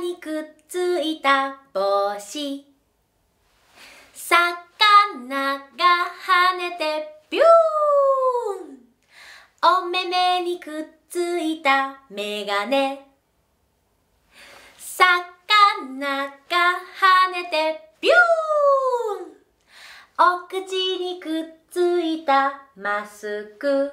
にくっついた帽子魚が跳ねてビューンお目目にくっついたメガネ魚が跳ねてビューンお口にくっついたマスク